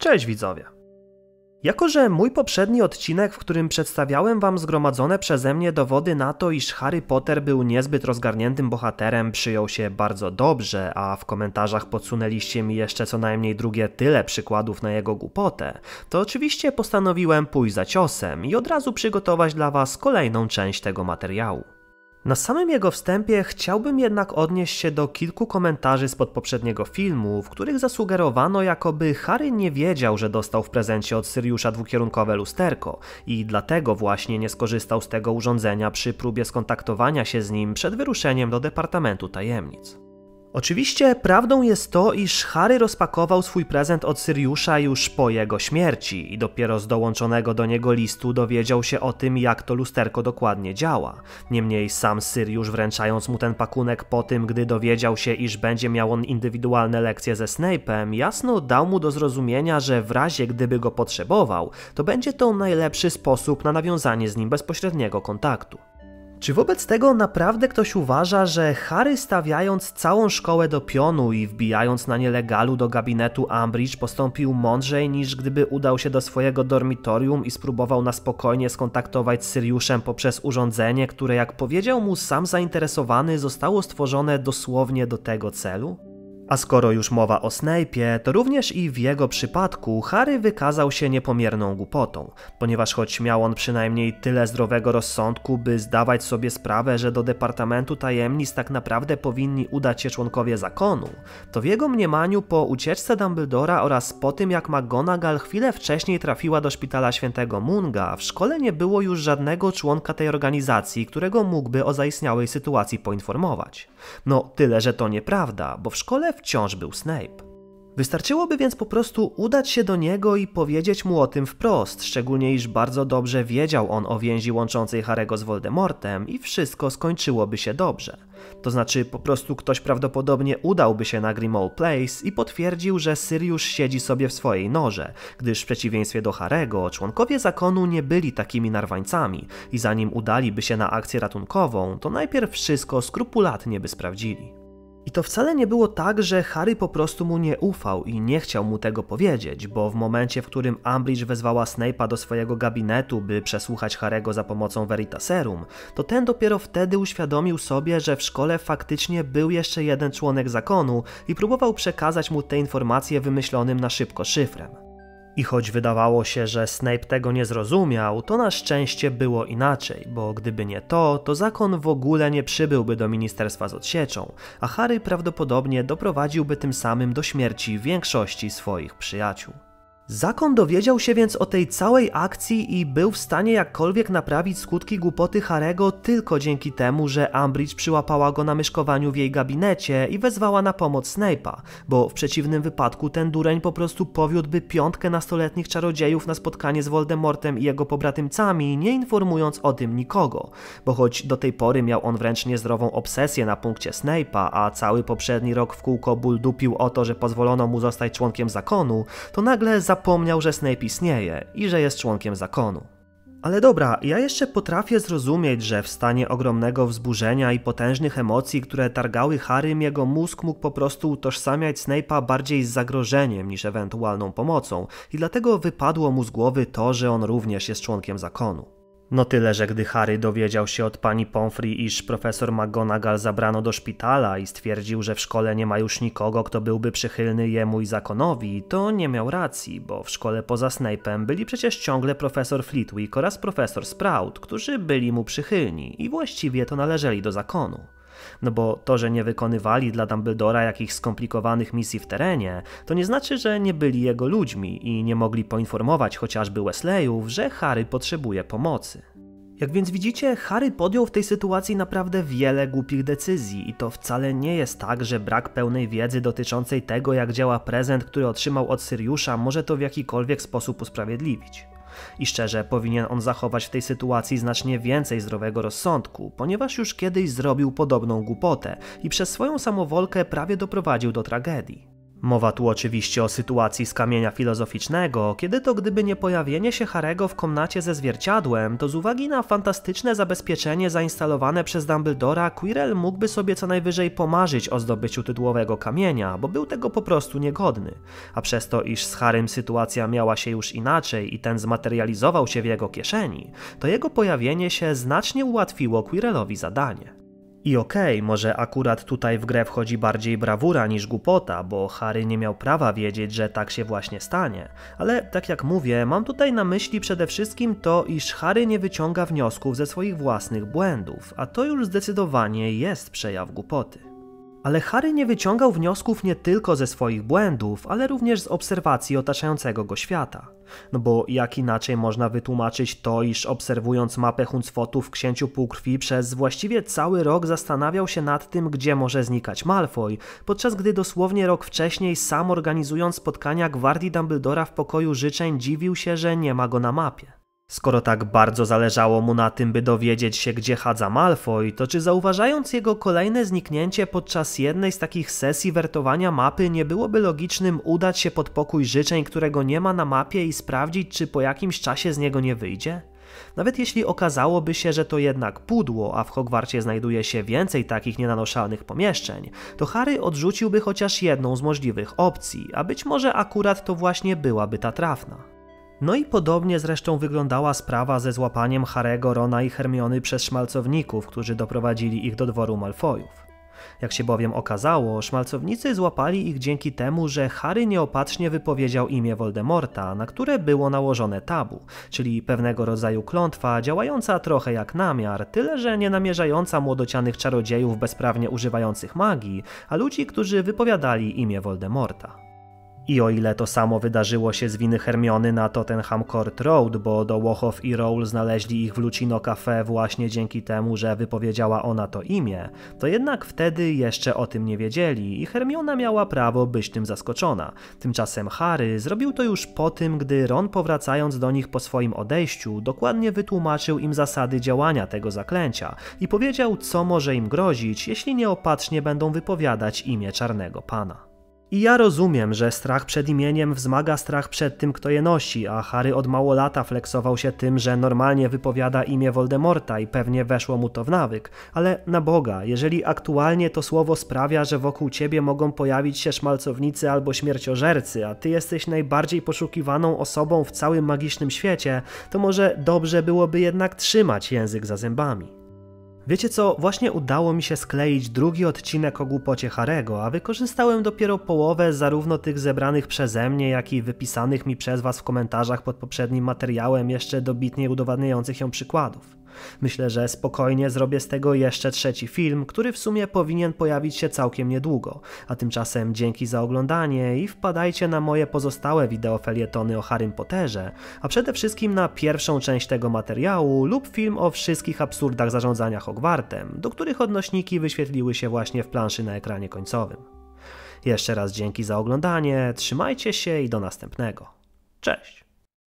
Cześć widzowie! Jako, że mój poprzedni odcinek, w którym przedstawiałem wam zgromadzone przeze mnie dowody na to, iż Harry Potter był niezbyt rozgarniętym bohaterem, przyjął się bardzo dobrze, a w komentarzach podsunęliście mi jeszcze co najmniej drugie tyle przykładów na jego głupotę, to oczywiście postanowiłem pójść za ciosem i od razu przygotować dla was kolejną część tego materiału. Na samym jego wstępie chciałbym jednak odnieść się do kilku komentarzy spod poprzedniego filmu, w których zasugerowano, jakoby Harry nie wiedział, że dostał w prezencie od Syriusza dwukierunkowe lusterko i dlatego właśnie nie skorzystał z tego urządzenia przy próbie skontaktowania się z nim przed wyruszeniem do Departamentu Tajemnic. Oczywiście prawdą jest to, iż Harry rozpakował swój prezent od Syriusza już po jego śmierci i dopiero z dołączonego do niego listu dowiedział się o tym, jak to lusterko dokładnie działa. Niemniej sam Syriusz wręczając mu ten pakunek po tym, gdy dowiedział się, iż będzie miał on indywidualne lekcje ze Snape'em, jasno dał mu do zrozumienia, że w razie gdyby go potrzebował, to będzie to najlepszy sposób na nawiązanie z nim bezpośredniego kontaktu. Czy wobec tego naprawdę ktoś uważa, że Harry stawiając całą szkołę do pionu i wbijając na nielegalu do gabinetu Ambridge postąpił mądrzej niż gdyby udał się do swojego dormitorium i spróbował na spokojnie skontaktować z Syriuszem poprzez urządzenie, które jak powiedział mu sam zainteresowany zostało stworzone dosłownie do tego celu? A skoro już mowa o Snape'ie, to również i w jego przypadku Harry wykazał się niepomierną głupotą, ponieważ choć miał on przynajmniej tyle zdrowego rozsądku, by zdawać sobie sprawę, że do Departamentu Tajemnic tak naprawdę powinni udać się członkowie zakonu, to w jego mniemaniu po ucieczce Dumbledora oraz po tym jak McGonagall chwilę wcześniej trafiła do szpitala świętego Munga, w szkole nie było już żadnego członka tej organizacji, którego mógłby o zaistniałej sytuacji poinformować. No tyle, że to nieprawda, bo w szkole wciąż był Snape. Wystarczyłoby więc po prostu udać się do niego i powiedzieć mu o tym wprost, szczególnie iż bardzo dobrze wiedział on o więzi łączącej Harego z Voldemortem i wszystko skończyłoby się dobrze. To znaczy po prostu ktoś prawdopodobnie udałby się na Grimmauld Place i potwierdził, że Sirius siedzi sobie w swojej norze, gdyż w przeciwieństwie do Harego członkowie zakonu nie byli takimi narwańcami i zanim udaliby się na akcję ratunkową, to najpierw wszystko skrupulatnie by sprawdzili. I to wcale nie było tak, że Harry po prostu mu nie ufał i nie chciał mu tego powiedzieć, bo w momencie, w którym Umbridge wezwała Snape'a do swojego gabinetu, by przesłuchać Harego za pomocą Veritaserum, to ten dopiero wtedy uświadomił sobie, że w szkole faktycznie był jeszcze jeden członek zakonu i próbował przekazać mu te informacje wymyślonym na szybko szyfrem. I choć wydawało się, że Snape tego nie zrozumiał, to na szczęście było inaczej, bo gdyby nie to, to zakon w ogóle nie przybyłby do ministerstwa z odsieczą, a Harry prawdopodobnie doprowadziłby tym samym do śmierci większości swoich przyjaciół. Zakon dowiedział się więc o tej całej akcji i był w stanie jakkolwiek naprawić skutki głupoty Harego tylko dzięki temu, że Ambridge przyłapała go na myszkowaniu w jej gabinecie i wezwała na pomoc Snape'a, bo w przeciwnym wypadku ten dureń po prostu powiódłby piątkę nastoletnich czarodziejów na spotkanie z Voldemortem i jego pobratymcami, nie informując o tym nikogo, bo choć do tej pory miał on wręcz niezdrową obsesję na punkcie Snape'a, a cały poprzedni rok w kółko ból dupił o to, że pozwolono mu zostać członkiem zakonu, to nagle za zapomniał, że Snape istnieje i że jest członkiem zakonu. Ale dobra, ja jeszcze potrafię zrozumieć, że w stanie ogromnego wzburzenia i potężnych emocji, które targały Harrym, jego mózg mógł po prostu utożsamiać Snape'a bardziej z zagrożeniem niż ewentualną pomocą i dlatego wypadło mu z głowy to, że on również jest członkiem zakonu. No tyle, że gdy Harry dowiedział się od pani Pomfrey, iż profesor McGonagall zabrano do szpitala i stwierdził, że w szkole nie ma już nikogo, kto byłby przychylny jemu i zakonowi, to nie miał racji, bo w szkole poza Snape'em byli przecież ciągle profesor Flitwick oraz profesor Sprout, którzy byli mu przychylni i właściwie to należeli do zakonu. No bo to, że nie wykonywali dla Dumbledora jakichś skomplikowanych misji w terenie, to nie znaczy, że nie byli jego ludźmi i nie mogli poinformować chociażby Wesleyów, że Harry potrzebuje pomocy. Jak więc widzicie, Harry podjął w tej sytuacji naprawdę wiele głupich decyzji i to wcale nie jest tak, że brak pełnej wiedzy dotyczącej tego, jak działa prezent, który otrzymał od Syriusza, może to w jakikolwiek sposób usprawiedliwić. I szczerze, powinien on zachować w tej sytuacji znacznie więcej zdrowego rozsądku, ponieważ już kiedyś zrobił podobną głupotę i przez swoją samowolkę prawie doprowadził do tragedii. Mowa tu oczywiście o sytuacji z kamienia filozoficznego, kiedy to gdyby nie pojawienie się Harego w komnacie ze zwierciadłem, to z uwagi na fantastyczne zabezpieczenie zainstalowane przez Dumbledora, Quirrell mógłby sobie co najwyżej pomarzyć o zdobyciu tytułowego kamienia, bo był tego po prostu niegodny. A przez to, iż z Harym sytuacja miała się już inaczej i ten zmaterializował się w jego kieszeni, to jego pojawienie się znacznie ułatwiło Quirrellowi zadanie. I okej, okay, może akurat tutaj w grę wchodzi bardziej brawura niż głupota, bo Harry nie miał prawa wiedzieć, że tak się właśnie stanie. Ale tak jak mówię, mam tutaj na myśli przede wszystkim to, iż Harry nie wyciąga wniosków ze swoich własnych błędów, a to już zdecydowanie jest przejaw głupoty. Ale Harry nie wyciągał wniosków nie tylko ze swoich błędów, ale również z obserwacji otaczającego go świata. No bo jak inaczej można wytłumaczyć to, iż obserwując mapę Huncfotów w Księciu Półkrwi przez właściwie cały rok zastanawiał się nad tym, gdzie może znikać Malfoy, podczas gdy dosłownie rok wcześniej sam organizując spotkania Gwardii Dumbledora w pokoju życzeń dziwił się, że nie ma go na mapie. Skoro tak bardzo zależało mu na tym, by dowiedzieć się, gdzie chadza Malfoy, to czy zauważając jego kolejne zniknięcie podczas jednej z takich sesji wertowania mapy, nie byłoby logicznym udać się pod pokój życzeń, którego nie ma na mapie i sprawdzić, czy po jakimś czasie z niego nie wyjdzie? Nawet jeśli okazałoby się, że to jednak pudło, a w Hogwarcie znajduje się więcej takich nienanoszalnych pomieszczeń, to Harry odrzuciłby chociaż jedną z możliwych opcji, a być może akurat to właśnie byłaby ta trafna. No i podobnie zresztą wyglądała sprawa ze złapaniem Harego, Rona i Hermiony przez szmalcowników, którzy doprowadzili ich do dworu Malfojów. Jak się bowiem okazało, szmalcownicy złapali ich dzięki temu, że Harry nieopatrznie wypowiedział imię Voldemorta, na które było nałożone tabu, czyli pewnego rodzaju klątwa działająca trochę jak namiar, tyle że nie namierzająca młodocianych czarodziejów bezprawnie używających magii, a ludzi, którzy wypowiadali imię Voldemorta. I o ile to samo wydarzyło się z winy Hermiony na Tottenham Court Road, bo do Łochow i Rowl znaleźli ich w Lucino Cafe właśnie dzięki temu, że wypowiedziała ona to imię, to jednak wtedy jeszcze o tym nie wiedzieli i Hermiona miała prawo być tym zaskoczona. Tymczasem Harry zrobił to już po tym, gdy Ron powracając do nich po swoim odejściu, dokładnie wytłumaczył im zasady działania tego zaklęcia i powiedział, co może im grozić, jeśli nieopatrznie będą wypowiadać imię Czarnego Pana. I ja rozumiem, że strach przed imieniem wzmaga strach przed tym, kto je nosi, a Harry od mało lata flexował się tym, że normalnie wypowiada imię Voldemorta i pewnie weszło mu to w nawyk. Ale na Boga, jeżeli aktualnie to słowo sprawia, że wokół ciebie mogą pojawić się szmalcownicy albo śmierciożercy, a ty jesteś najbardziej poszukiwaną osobą w całym magicznym świecie, to może dobrze byłoby jednak trzymać język za zębami. Wiecie co, właśnie udało mi się skleić drugi odcinek o głupocie Harego, a wykorzystałem dopiero połowę zarówno tych zebranych przeze mnie, jak i wypisanych mi przez Was w komentarzach pod poprzednim materiałem jeszcze dobitnie udowadniających ją przykładów. Myślę, że spokojnie zrobię z tego jeszcze trzeci film, który w sumie powinien pojawić się całkiem niedługo. A tymczasem dzięki za oglądanie i wpadajcie na moje pozostałe wideofelietony o Harrym Potterze, a przede wszystkim na pierwszą część tego materiału lub film o wszystkich absurdach zarządzania Hogwartem, do których odnośniki wyświetliły się właśnie w planszy na ekranie końcowym. Jeszcze raz dzięki za oglądanie, trzymajcie się i do następnego. Cześć!